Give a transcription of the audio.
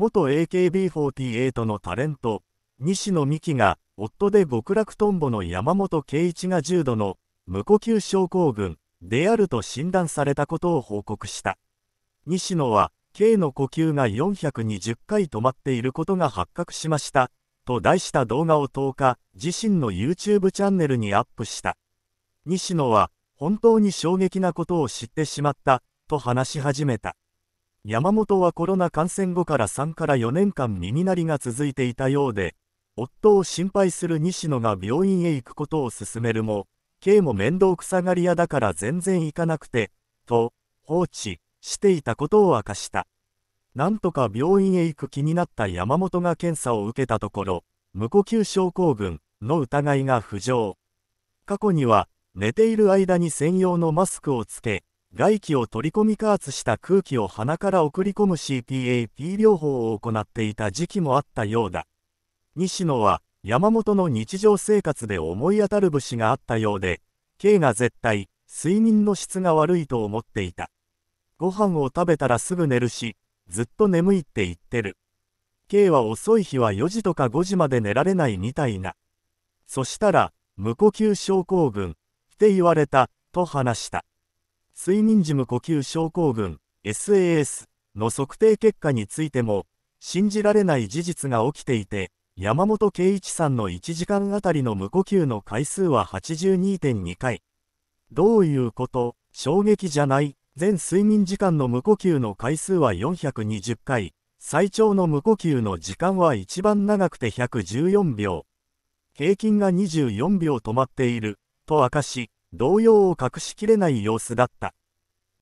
元 AKB48 のタレント、西野美紀が、夫で極楽とんぼの山本圭一が重度の無呼吸症候群であると診断されたことを報告した。西野は、K の呼吸が420回止まっていることが発覚しました、と題した動画を10日、自身の YouTube チャンネルにアップした。西野は、本当に衝撃なことを知ってしまった、と話し始めた。山本はコロナ感染後から3から4年間耳鳴りが続いていたようで、夫を心配する西野が病院へ行くことを勧めるも、K も面倒くさがり屋だから全然行かなくて、と、放置していたことを明かした。なんとか病院へ行く気になった山本が検査を受けたところ、無呼吸症候群の疑いが浮上。過去には、寝ている間に専用のマスクをつけ、外気を取り込み加圧した空気を鼻から送り込む CPAP 療法を行っていた時期もあったようだ。西野は、山本の日常生活で思い当たる節があったようで、K が絶対、睡眠の質が悪いと思っていた。ご飯を食べたらすぐ寝るし、ずっと眠いって言ってる。K は遅い日は4時とか5時まで寝られないみたいな。そしたら、無呼吸症候群、って言われた、と話した。睡眠時無呼吸症候群 SAS の測定結果についても信じられない事実が起きていて山本圭一さんの1時間あたりの無呼吸の回数は82.2回どういうこと衝撃じゃない全睡眠時間の無呼吸の回数は420回最長の無呼吸の時間は一番長くて114秒平均が24秒止まっていると明かし動揺を隠しきれない様子だった。